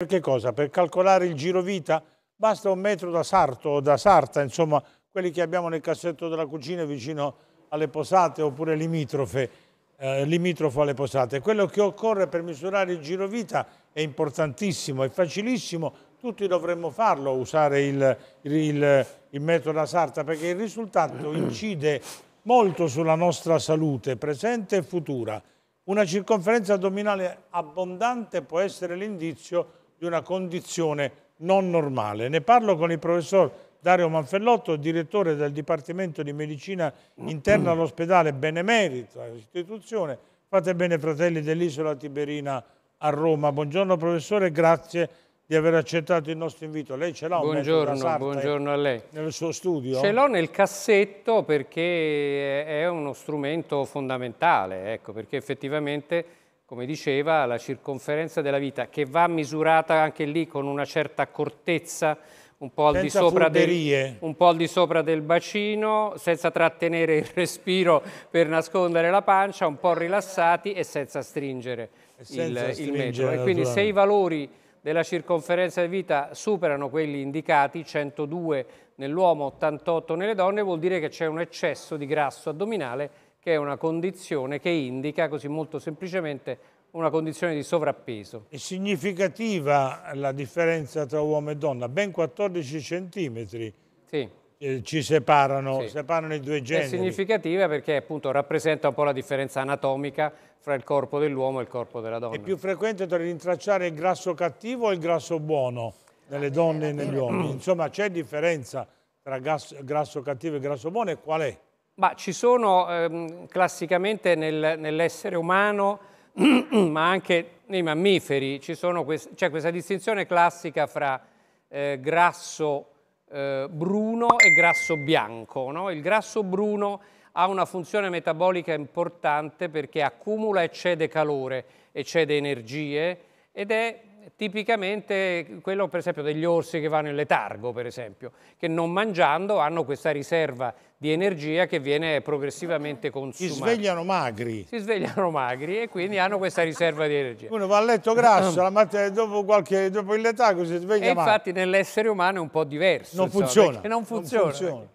Per che cosa? Per calcolare il giro vita basta un metro da sarto o da sarta, insomma, quelli che abbiamo nel cassetto della cucina vicino alle posate oppure limitrofe, eh, limitrofo alle posate. Quello che occorre per misurare il giro vita è importantissimo, è facilissimo, tutti dovremmo farlo, usare il, il, il metodo da sarta, perché il risultato incide molto sulla nostra salute presente e futura. Una circonferenza addominale abbondante può essere l'indizio di una condizione non normale. Ne parlo con il professor Dario Manfellotto, direttore del Dipartimento di Medicina Interna all'ospedale Benemerito, istituzione, fate bene fratelli dell'isola Tiberina a Roma. Buongiorno professore, grazie di aver accettato il nostro invito. Lei ce l'ha un buongiorno, eh, buongiorno a lei. Nel suo studio? Ce l'ho nel cassetto perché è uno strumento fondamentale, ecco, perché effettivamente come diceva, la circonferenza della vita, che va misurata anche lì con una certa accortezza, un po, al di sopra del, un po' al di sopra del bacino, senza trattenere il respiro per nascondere la pancia, un po' rilassati e senza stringere, e senza il, stringere il metro. E quindi se i valori della circonferenza di vita superano quelli indicati, 102 nell'uomo, 88 nelle donne, vuol dire che c'è un eccesso di grasso addominale che è una condizione che indica così molto semplicemente una condizione di sovrappeso. È significativa la differenza tra uomo e donna, ben 14 centimetri sì. Eh, ci separano, sì. separano i due generi. È significativa perché appunto rappresenta un po' la differenza anatomica fra il corpo dell'uomo e il corpo della donna. È più frequente da rintracciare il grasso cattivo e il grasso buono nelle donne e negli uomini. Insomma c'è differenza tra grasso cattivo e grasso buono e qual è? Ma ci sono ehm, classicamente nel, nell'essere umano, ma anche nei mammiferi, c'è quest cioè questa distinzione classica fra eh, grasso eh, bruno e grasso bianco. No? Il grasso bruno ha una funzione metabolica importante perché accumula e cede calore e cede energie ed è tipicamente quello per esempio degli orsi che vanno in letargo per esempio, che non mangiando hanno questa riserva di energia che viene progressivamente consumata. Si svegliano magri. Si svegliano magri e quindi hanno questa riserva di energia. Uno va a letto grasso, la mattina dopo, qualche, dopo il letargo si sveglia E infatti nell'essere umano è un po' diverso. Non insomma, funziona. Non funziona. Non funziona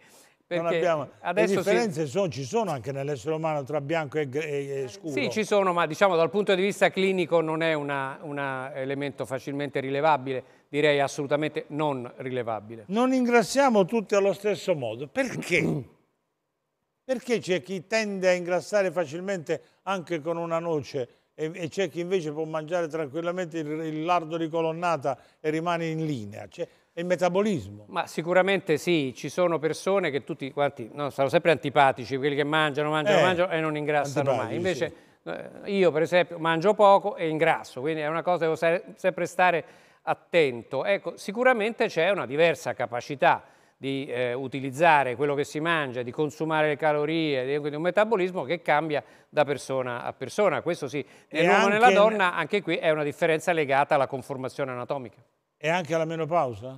abbiamo... Le differenze si... sono, ci sono anche nell'essere umano tra bianco e, e, e, eh, scuro. Sì, ci sono, ma diciamo dal punto di vista clinico non è un elemento facilmente rilevabile, direi assolutamente non rilevabile. Non ingrassiamo tutti allo stesso modo, perché? perché c'è chi tende a ingrassare facilmente anche con una noce e, e c'è chi invece può mangiare tranquillamente il, il lardo di colonnata e rimane in linea? Cioè, e il metabolismo. Ma sicuramente sì, ci sono persone che tutti quanti no, sono sempre antipatici, quelli che mangiano, mangiano, eh, mangiano e non ingrassano mai. Invece sì. Eh, io per esempio mangio poco e ingrasso, quindi è una cosa che devo sempre stare attento. Ecco, sicuramente c'è una diversa capacità di eh, utilizzare quello che si mangia, di consumare le calorie, quindi un metabolismo che cambia da persona a persona. Questo sì, nell'uomo e nella donna anche qui è una differenza legata alla conformazione anatomica. E anche alla menopausa?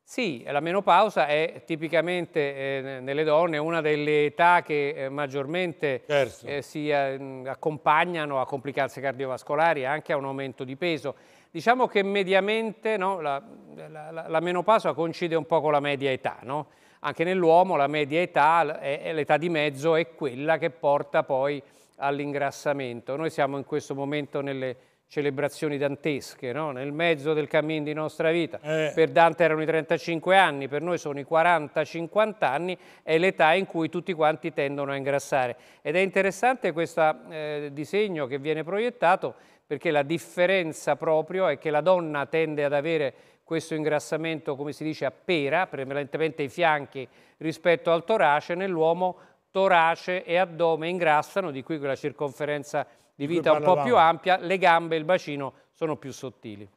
Sì, la menopausa è tipicamente eh, nelle donne una delle età che eh, maggiormente certo. eh, si eh, accompagnano a complicanze cardiovascolari e anche a un aumento di peso. Diciamo che mediamente no, la, la, la, menopausa coincide un po' con la media età, no? anche nell'uomo la media età, l'età di mezzo, è quella che porta poi all'ingrassamento. Noi siamo in questo momento nelle celebrazioni dantesche, no? nel mezzo del cammin di nostra vita. Eh. Per Dante erano i 35 anni, per noi sono i 40-50 anni, è l'età in cui tutti quanti tendono a ingrassare. Ed è interessante questo eh, disegno che viene proiettato perché la differenza proprio è che la donna tende ad avere questo ingrassamento, come si dice, a pera, prevalentemente i fianchi rispetto al torace, nell'uomo torace e addome ingrassano, di qui quella circonferenza di vita un po' più ampia, le gambe e il bacino sono più sottili.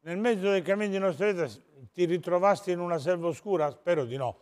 Nel mezzo del cammino di nostra vita ti ritrovasti in una selva oscura? Spero di no.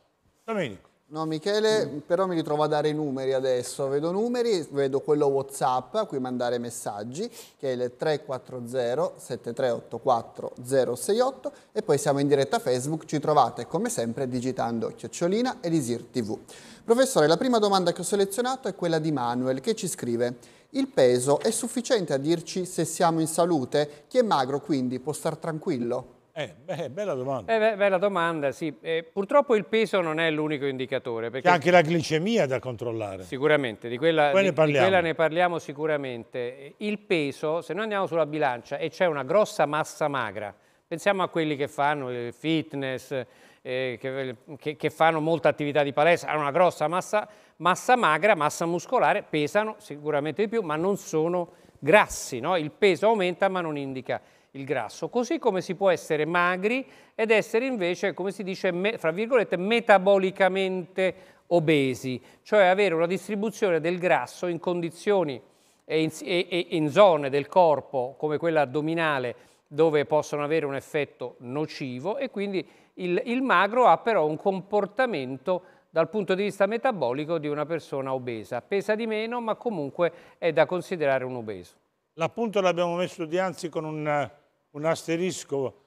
Domenico. No Michele, però mi ritrovo a dare i numeri adesso, vedo numeri, vedo quello Whatsapp a cui mandare messaggi che è il 340 7384 068 e poi siamo in diretta Facebook, ci trovate come sempre digitando chiocciolina Elisir TV. Professore, la prima domanda che ho selezionato è quella di Manuel che ci scrive il peso è sufficiente a dirci se siamo in salute? Chi è magro quindi può star tranquillo? Eh, beh, bella domanda. Eh, beh, bella domanda, sì. Eh, purtroppo il peso non è l'unico indicatore. C'è anche la glicemia da controllare. Sicuramente, di quella, di, di quella, ne parliamo sicuramente. Il peso, se noi andiamo sulla bilancia e c'è una grossa massa magra, pensiamo a quelli che fanno il fitness, eh, che, che, che, fanno molta attività di palestra, hanno una grossa massa, massa magra, massa muscolare, pesano sicuramente di più, ma non sono grassi. No? Il peso aumenta ma non indica il grasso. Così come si può essere magri ed essere invece, come si dice, me, fra virgolette, metabolicamente obesi, cioè avere una distribuzione del grasso in condizioni e in, e, e in zone del corpo come quella addominale dove possono avere un effetto nocivo e quindi il, il magro ha però un comportamento dal punto di vista metabolico di una persona obesa. Pesa di meno ma comunque è da considerare un obeso. L'appunto l'abbiamo messo di anzi con un, un asterisco,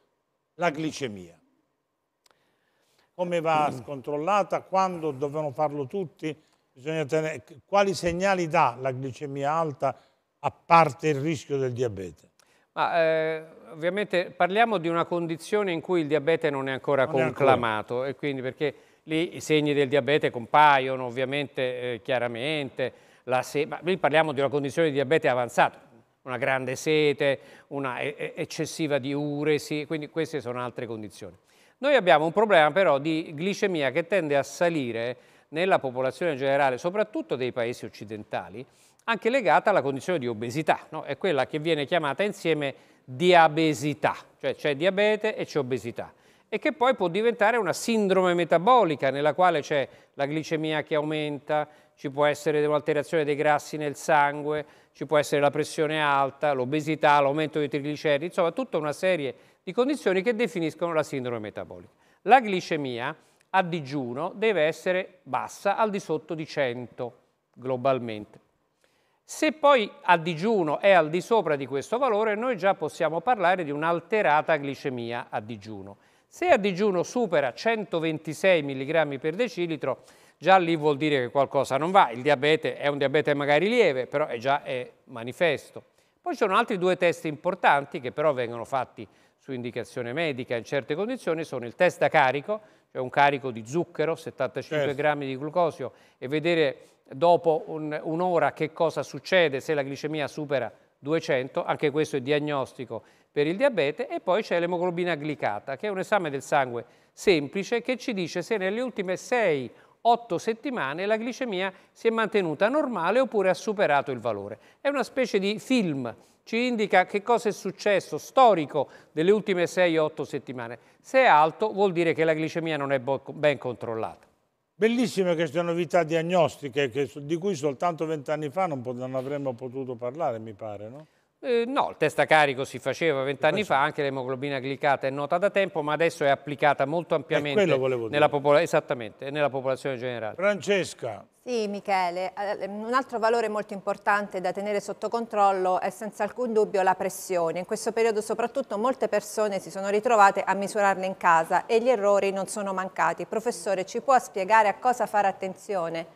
la glicemia come va mm. controllata? quando devono farlo tutti, tenere, quali segnali dà la glicemia alta a parte il rischio del diabete? Ma eh, ovviamente parliamo di una condizione in cui il diabete non è ancora non conclamato è ancora. e quindi perché lì i segni del diabete compaiono ovviamente eh, chiaramente, ma lì parliamo di una condizione di diabete avanzato, una grande sete, una eccessiva diuresi, quindi queste sono altre condizioni. Noi abbiamo un problema però di glicemia che tende a salire nella popolazione generale, soprattutto dei paesi occidentali, anche legata alla condizione di obesità, no? è quella che viene chiamata insieme diabesità, cioè c'è diabete e c'è obesità e che poi può diventare una sindrome metabolica nella quale c'è la glicemia che aumenta, ci può essere un'alterazione dei grassi nel sangue, ci può essere la pressione alta, l'obesità, l'aumento dei trigliceridi, insomma tutta una serie di condizioni che definiscono la sindrome metabolica. La glicemia a digiuno deve essere bassa al di sotto di 100 globalmente. Se poi a digiuno è al di sopra di questo valore, noi già possiamo parlare di un'alterata glicemia a digiuno. Se a digiuno supera 126 mg per decilitro, già lì vuol dire che qualcosa non va. Il diabete è un diabete magari lieve, però è già è manifesto. Poi ci sono altri due test importanti che però vengono fatti su indicazione medica in certe condizioni, sono il test da carico, è un carico di zucchero, 75 certo. grammi di glucosio, e vedere dopo un'ora che cosa succede se la glicemia supera 200, anche questo è diagnostico per il diabete, e poi c'è l'emoglobina glicata, che è un esame del sangue semplice che ci dice se nelle ultime 6 8 settimane la glicemia si è mantenuta normale oppure ha superato il valore. È una specie di film ci indica che cosa è successo storico delle ultime 6-8 settimane. Se è alto vuol dire che la glicemia non è ben controllata. Bellissime queste novità diagnostiche che, di cui soltanto vent'anni fa non, non avremmo potuto parlare, mi pare, no? Eh, no, il test a carico si faceva vent'anni fa, anche l'emoglobina glicata è nota da tempo, ma adesso è applicata molto eh, ampiamente nella, popola nella popolazione generale. Francesca. Sì, Michele, eh, un altro valore molto importante da tenere sotto controllo è senza alcun dubbio la pressione. In questo periodo soprattutto molte persone si sono ritrovate a misurarla in casa e gli errori non sono mancati. Professore, ci può spiegare a cosa fare attenzione?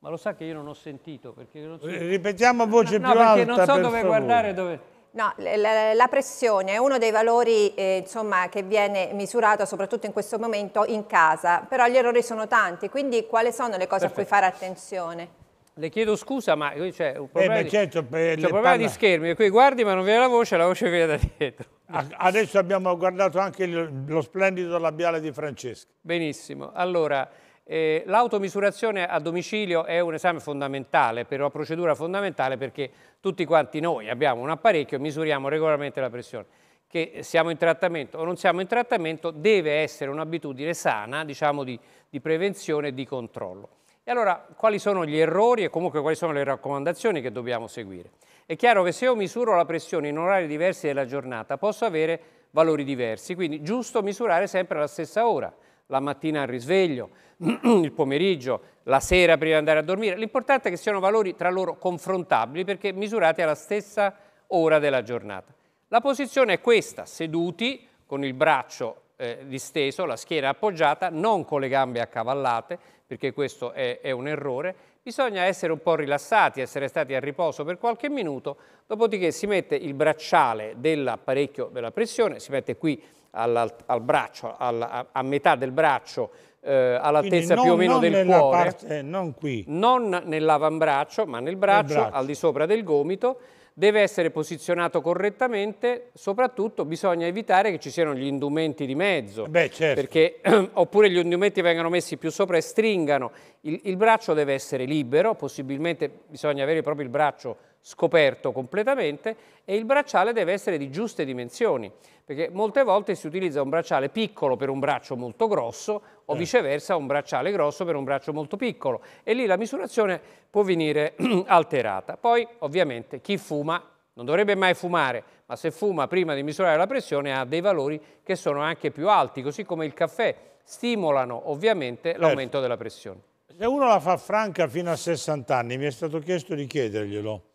Ma lo sa che io non ho sentito perché non so... Eh, ripetiamo a voce no, più no, alta. Non so dove favore. guardare dove. No, la, la, pressione è uno dei valori eh, insomma, che viene misurato soprattutto in questo momento in casa, però gli errori sono tanti, quindi quali sono le cose Perfetto. a cui fare attenzione? Le chiedo scusa, ma qui c'è un eh, problema, certo, eh beh, certo, di, un problema di schermi, qui guardi ma non viene la voce, la voce viene da dietro. Adesso abbiamo guardato anche lo splendido labiale di Francesca. Benissimo, allora... Eh, l'automisurazione a domicilio è un esame fondamentale, per una procedura fondamentale perché tutti quanti noi abbiamo un apparecchio e misuriamo regolarmente la pressione. Che siamo in trattamento o non siamo in trattamento deve essere un'abitudine sana, diciamo, di, di prevenzione e di controllo. E allora quali sono gli errori e comunque quali sono le raccomandazioni che dobbiamo seguire? È chiaro che se io misuro la pressione in orari diversi della giornata posso avere valori diversi, quindi giusto misurare sempre alla stessa ora la mattina al risveglio, il pomeriggio, la sera prima di andare a dormire. L'importante è che siano valori tra loro confrontabili perché misurati alla stessa ora della giornata. La posizione è questa, seduti con il braccio eh, disteso, la schiena appoggiata, non con le gambe accavallate, perché questo è, è un errore, bisogna essere un po' rilassati, essere stati a riposo per qualche minuto, dopodiché si mette il bracciale dell'apparecchio della pressione, si mette qui al, al braccio, a, a metà del braccio eh, all'altezza più o meno del cuore, parte, eh, non, non nell'avambraccio ma nel braccio, braccio, al di sopra del gomito, deve essere posizionato correttamente, soprattutto bisogna evitare che ci siano gli indumenti di mezzo, Beh, certo. perché, oppure gli indumenti vengano messi più sopra e stringano, il, il braccio deve essere libero, possibilmente bisogna avere proprio il braccio scoperto completamente e il bracciale deve essere di giuste dimensioni, perché molte volte si utilizza un bracciale piccolo per un braccio molto grosso o eh. viceversa un bracciale grosso per un braccio molto piccolo e lì la misurazione può venire alterata. Poi ovviamente chi fuma non dovrebbe mai fumare, ma se fuma prima di misurare la pressione ha dei valori che sono anche più alti, così come il caffè, stimolano ovviamente certo. l'aumento della pressione. Se uno la fa franca fino a 60 anni, mi è stato chiesto di chiederglielo,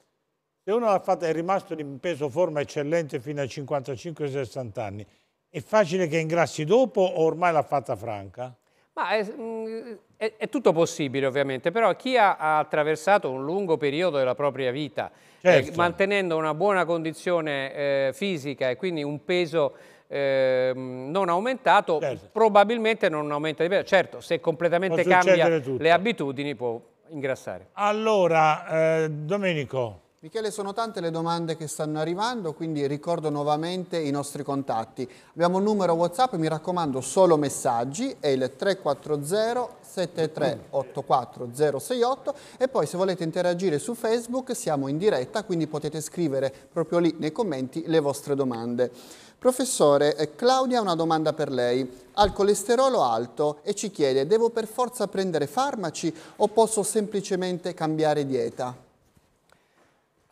se uno fatto, è rimasto in peso forma eccellente fino a 55-60 anni, è facile che ingrassi dopo o ormai l'ha fatta franca? Ma è, mm, è, è, tutto possibile ovviamente, però chi ha, ha, attraversato un lungo periodo della propria vita eh, certo. eh, mantenendo una buona condizione eh, fisica e quindi un peso eh, non aumentato, certo. probabilmente non aumenta di peso. Certo, se completamente cambia tutto. le abitudini può ingrassare. Allora, eh, Domenico, Michele, sono tante le domande che stanno arrivando, quindi ricordo nuovamente i nostri contatti. Abbiamo un numero WhatsApp, mi raccomando, solo messaggi, è il 340 7384068 e poi se volete interagire su Facebook siamo in diretta, quindi potete scrivere proprio lì nei commenti le vostre domande. Professore, eh, Claudia ha una domanda per lei. Ha il colesterolo alto e ci chiede, devo per forza prendere farmaci o posso semplicemente cambiare dieta?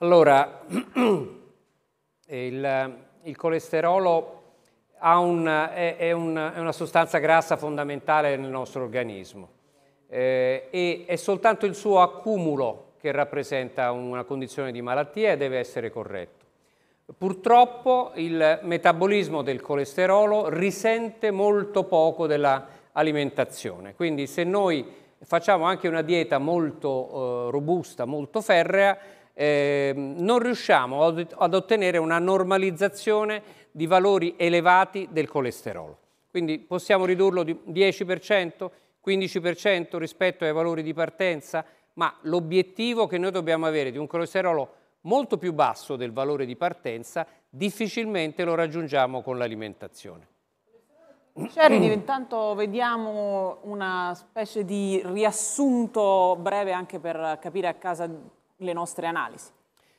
Allora, eh, il, il colesterolo un, è, è, un, è, una sostanza grassa fondamentale nel nostro organismo eh, e è soltanto il suo accumulo che rappresenta una condizione di malattia e deve essere corretto. Purtroppo il metabolismo del colesterolo risente molto poco dell'alimentazione, quindi se noi facciamo anche una dieta molto eh, robusta, molto ferrea, eh, non riusciamo ad ottenere una normalizzazione di valori elevati del colesterolo. Quindi possiamo ridurlo di 10%, 15% rispetto ai valori di partenza, ma l'obiettivo che noi dobbiamo avere di un colesterolo molto più basso del valore di partenza difficilmente lo raggiungiamo con l'alimentazione. Sheridan, intanto vediamo una specie di riassunto breve anche per capire a casa le nostre analisi.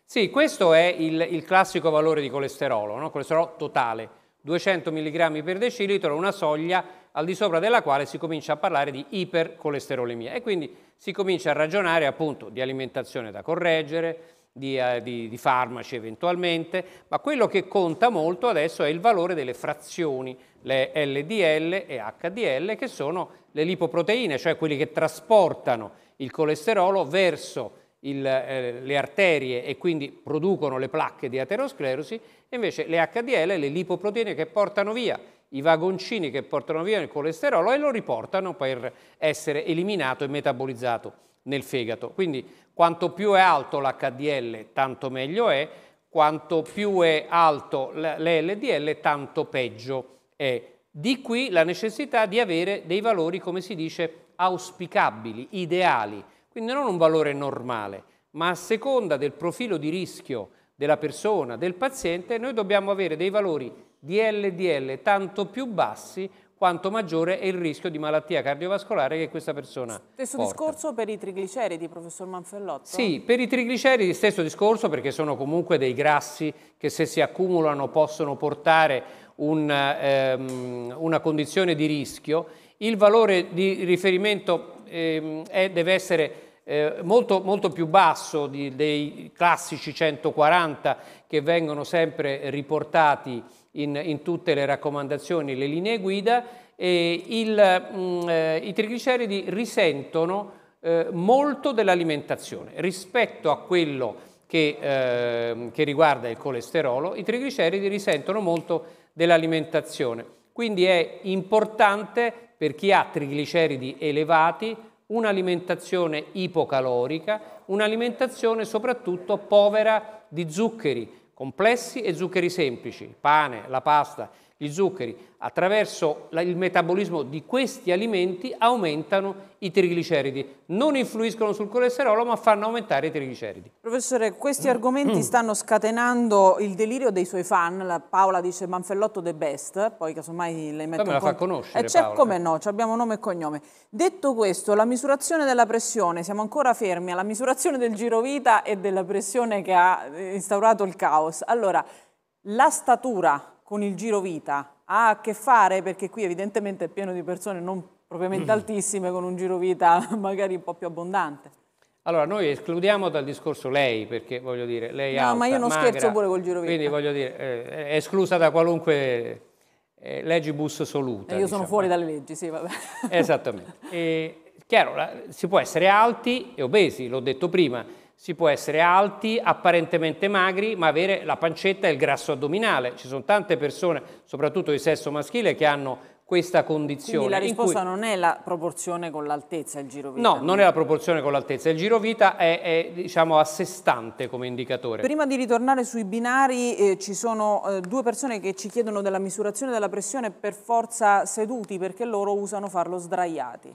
Sì, questo è il, il classico valore di colesterolo, no? colesterolo totale, 200 mg per decilitro, una soglia al di sopra della quale si comincia a parlare di ipercolesterolemia e quindi si comincia a ragionare appunto di alimentazione da correggere, di, eh, di, di farmaci eventualmente, ma quello che conta molto adesso è il valore delle frazioni, le LDL e HDL che sono le lipoproteine, cioè quelli che trasportano il colesterolo verso il, eh, le arterie e quindi producono le placche di aterosclerosi, e invece le HDL, le lipoproteine che portano via i vagoncini che portano via il colesterolo e lo riportano per essere eliminato e metabolizzato nel fegato. Quindi quanto più è alto l'HDL, tanto meglio è, quanto più è alto l'LDL, tanto peggio è. Di qui la necessità di avere dei valori, come si dice, auspicabili, ideali, quindi non un valore normale, ma a seconda del profilo di rischio della persona, del paziente, noi dobbiamo avere dei valori di LDL tanto più bassi quanto maggiore è il rischio di malattia cardiovascolare che questa persona ha. Stesso porta. discorso per i trigliceridi, professor Manfellotto? Sì, per i trigliceridi stesso discorso perché sono comunque dei grassi che se si accumulano possono portare un, ehm, una condizione di rischio. Il valore di riferimento ehm, è, deve essere eh, molto, molto, più basso di, dei classici 140 che vengono sempre riportati in, in tutte le raccomandazioni, le linee guida, il, mh, mm, eh, i trigliceridi risentono eh, molto dell'alimentazione rispetto a quello che, eh, che riguarda il colesterolo, i trigliceridi risentono molto dell'alimentazione. Quindi è importante per chi ha trigliceridi elevati, un'alimentazione ipocalorica, un'alimentazione soprattutto povera di zuccheri complessi e zuccheri semplici, pane, la pasta, gli zuccheri attraverso il metabolismo di questi alimenti aumentano i trigliceridi. Non influiscono sul colesterolo ma fanno aumentare i trigliceridi. Professore, questi mm. argomenti mm. stanno scatenando il delirio dei suoi fan. La Paola dice Manfellotto the best, poi casomai le metto Come la fa conoscere E eh, cioè, Paola? Come no, abbiamo nome e cognome. Detto questo, la misurazione della pressione, siamo ancora fermi alla misurazione del girovita e della pressione che ha instaurato il caos. Allora, la statura con il giro vita ha a che fare, perché qui evidentemente è pieno di persone non propriamente altissime, con un giro vita magari un po' più abbondante. Allora, noi escludiamo dal discorso lei, perché voglio dire, lei ha... No, ma io non magra, scherzo pure col giro vita. Quindi voglio dire, eh, è esclusa da qualunque eh, legibus soluta. E eh, io diciamo. sono fuori eh. dalle leggi, sì, vabbè. Esattamente. E, chiaro, si può essere alti e obesi, l'ho detto prima, si può essere alti, apparentemente magri, ma avere la pancetta e il grasso addominale. Ci sono tante persone, soprattutto di sesso maschile, che hanno questa condizione. Quindi la risposta cui... non è la proporzione con l'altezza, il giro vita? No, non è la proporzione con l'altezza, il giro vita è, è diciamo, a sé stante come indicatore. Prima di ritornare sui binari eh, ci sono eh, due persone che ci chiedono della misurazione della pressione per forza seduti perché loro usano farlo sdraiati.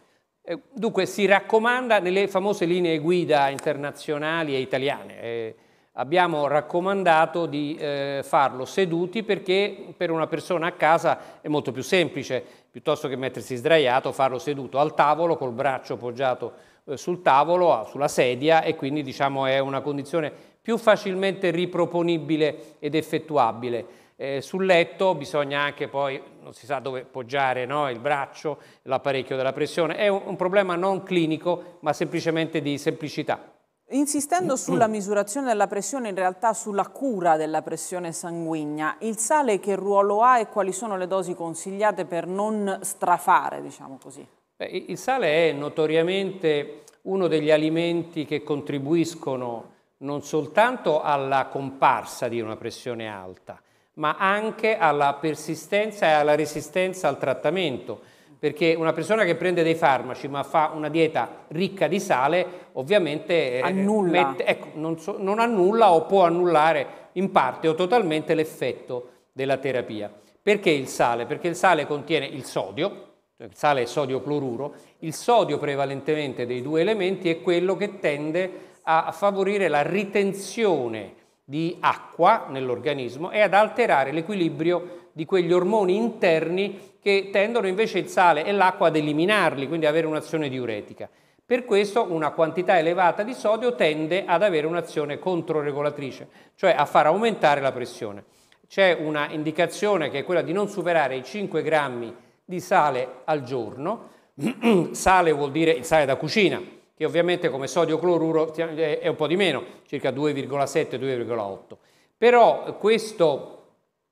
Eh, dunque si raccomanda nelle famose linee guida internazionali e italiane. Eh, abbiamo raccomandato di eh, farlo seduti perché per una persona a casa è molto più semplice, piuttosto che mettersi sdraiato, farlo seduto al tavolo col braccio poggiato eh, sul tavolo, sulla sedia e quindi diciamo è una condizione più facilmente riproponibile ed effettuabile. Eh, sul letto bisogna anche poi non si sa dove poggiare no? il braccio, l'apparecchio della pressione, è un, un problema non clinico ma semplicemente di semplicità. Insistendo mm. sulla misurazione della pressione, in realtà sulla cura della pressione sanguigna, il sale che ruolo ha e quali sono le dosi consigliate per non strafare, diciamo così? Beh, il sale è notoriamente uno degli alimenti che contribuiscono non soltanto alla comparsa di una pressione alta, ma anche alla persistenza e alla resistenza al trattamento, perché una persona che prende dei farmaci ma fa una dieta ricca di sale, ovviamente eh, eh, mette, ecco, non, so, non annulla o può annullare in parte o totalmente l'effetto della terapia. Perché il sale? Perché il sale contiene il sodio, cioè il sale è sodio cloruro, il sodio prevalentemente dei due elementi è quello che tende a favorire la ritenzione di acqua nell'organismo e ad alterare l'equilibrio di quegli ormoni interni che tendono invece il sale e l'acqua ad eliminarli, quindi avere un'azione diuretica. Per questo una quantità elevata di sodio tende ad avere un'azione controregolatrice, cioè a far aumentare la pressione. C'è una indicazione che è quella di non superare i 5 grammi di sale al giorno, sale vuol dire il sale da cucina, che ovviamente come sodio cloruro è un po' di meno, circa 2,7-2,8. Però questo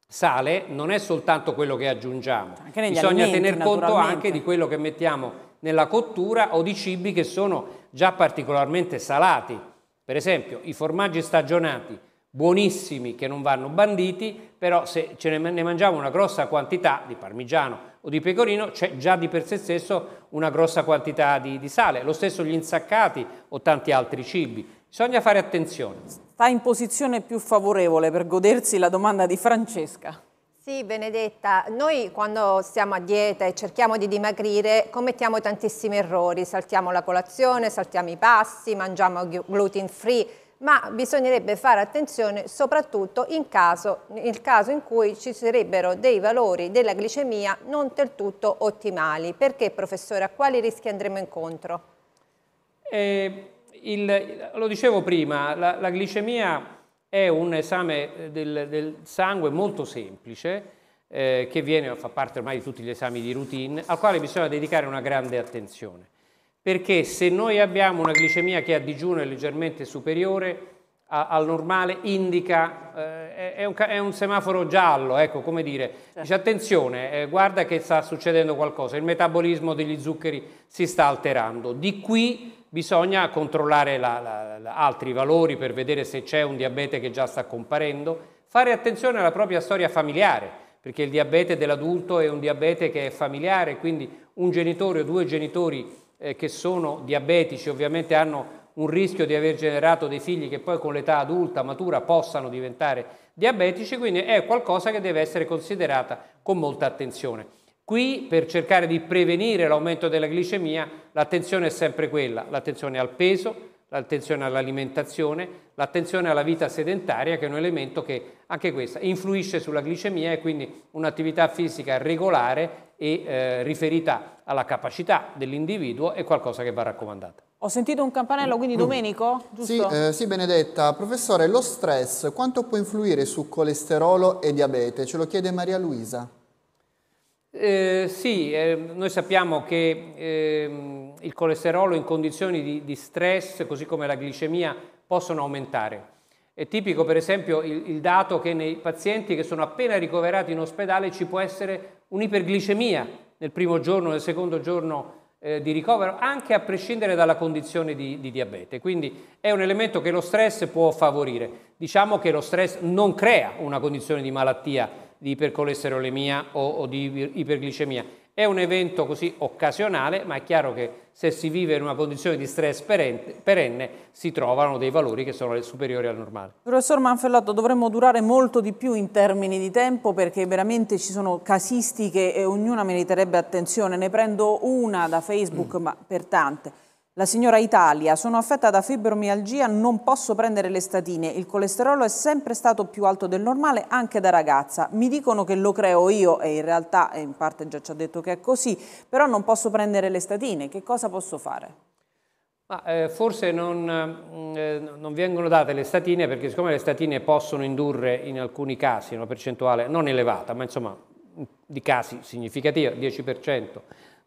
sale non è soltanto quello che aggiungiamo, cioè, bisogna tener conto anche di quello che mettiamo nella cottura o di cibi che sono già particolarmente salati. Per esempio i formaggi stagionati, buonissimi, che non vanno banditi, però se ce ne mangiamo una grossa quantità di parmigiano, o di pecorino c'è già di per sé stesso una grossa quantità di, di sale, lo stesso gli insaccati o tanti altri cibi. Bisogna fare attenzione. Sta in posizione più favorevole per godersi la domanda di Francesca. Sì, Benedetta, noi quando stiamo a dieta e cerchiamo di dimagrire commettiamo tantissimi errori, saltiamo la colazione, saltiamo i pasti, mangiamo gluten free, ma bisognerebbe fare attenzione soprattutto caso, nel caso in cui ci sarebbero dei valori della glicemia non del tutto ottimali. Perché professore, a quali rischi andremo incontro? Eh, il, lo dicevo prima, la, la, glicemia è un esame eh, del, del sangue molto semplice eh, che viene, fa parte ormai di tutti gli esami di routine, al quale bisogna dedicare una grande attenzione perché se noi abbiamo una glicemia che a digiuno è leggermente superiore a, al normale, indica, eh, è, un, è, un, semaforo giallo, ecco come dire, certo. dice attenzione, eh, guarda che sta succedendo qualcosa, il metabolismo degli zuccheri si sta alterando, di qui bisogna controllare la, la, la, altri valori per vedere se c'è un diabete che già sta comparendo, fare attenzione alla propria storia familiare, perché il diabete dell'adulto è un diabete che è familiare, quindi un genitore o due genitori eh, che sono diabetici ovviamente hanno un rischio di aver generato dei figli che poi con l'età adulta, matura, possano diventare diabetici, quindi è qualcosa che deve essere considerata con molta attenzione. Qui per cercare di prevenire l'aumento della glicemia l'attenzione è sempre quella, l'attenzione al peso, l'attenzione all'alimentazione, l'attenzione alla vita sedentaria che è un elemento che anche questa influisce sulla glicemia e quindi un'attività fisica regolare e eh, riferita alla capacità dell'individuo è qualcosa che va raccomandata. Ho sentito un campanello, quindi Domenico, mm. giusto? Sì, eh, sì, Benedetta. Professore, lo stress quanto può influire su colesterolo e diabete? Ce lo chiede Maria Luisa. Eh, sì, eh, noi sappiamo che eh, il colesterolo in condizioni di, di, stress, così come la glicemia, possono aumentare. È tipico per esempio il, il, dato che nei pazienti che sono appena ricoverati in ospedale ci può essere un'iperglicemia nel primo giorno, nel secondo giorno eh, di ricovero, anche a prescindere dalla condizione di, di, diabete. Quindi è un elemento che lo stress può favorire. Diciamo che lo stress non crea una condizione di malattia, di ipercolesterolemia o, o di iperglicemia, è un evento così occasionale, ma è chiaro che se si vive in una condizione di stress perenne si trovano dei valori che sono superiori al normale. Professor Manfellotto, dovremmo durare molto di più in termini di tempo perché veramente ci sono casistiche e eh, ognuna meriterebbe attenzione. Ne prendo una da Facebook, mm. ma per tante. La signora Italia, sono affetta da fibromialgia, non posso prendere le statine, il colesterolo è sempre stato più alto del normale anche da ragazza, mi dicono che lo creo io e in realtà e in parte già ci ha detto che è così, però non posso prendere le statine, che cosa posso fare? Ma, eh, forse non, mm, eh, non, vengono date le statine perché siccome le statine possono indurre in alcuni casi una percentuale non elevata, ma insomma mm, di casi significativa, 10%,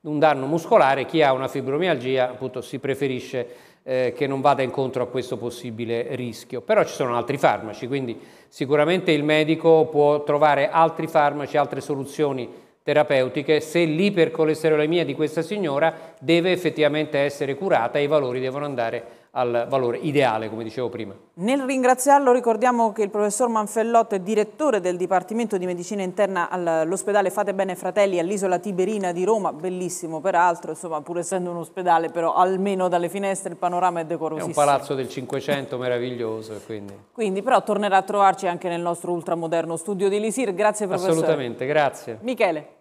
un danno muscolare, chi ha una fibromialgia appunto si preferisce eh, che non vada incontro a questo possibile rischio. Però ci sono altri farmaci, quindi sicuramente il medico può trovare altri farmaci, altre soluzioni terapeutiche se l'ipercolesterolemia di questa signora deve effettivamente essere curata e i valori devono andare al valore ideale, come dicevo prima. Nel ringraziarlo ricordiamo che il professor Manfellotto è direttore del Dipartimento di Medicina Interna all'ospedale Fate Bene Fratelli all'isola Tiberina di Roma, bellissimo peraltro, insomma pur essendo un ospedale però almeno dalle finestre il panorama è decorosissimo. È un palazzo del Cinquecento meraviglioso quindi. Quindi però tornerà a trovarci anche nel nostro ultramoderno studio di Lisir, grazie professore. Assolutamente, grazie. Michele.